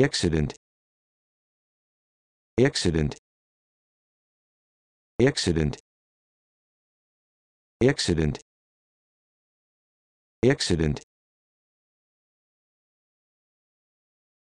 accident accident accident accident accident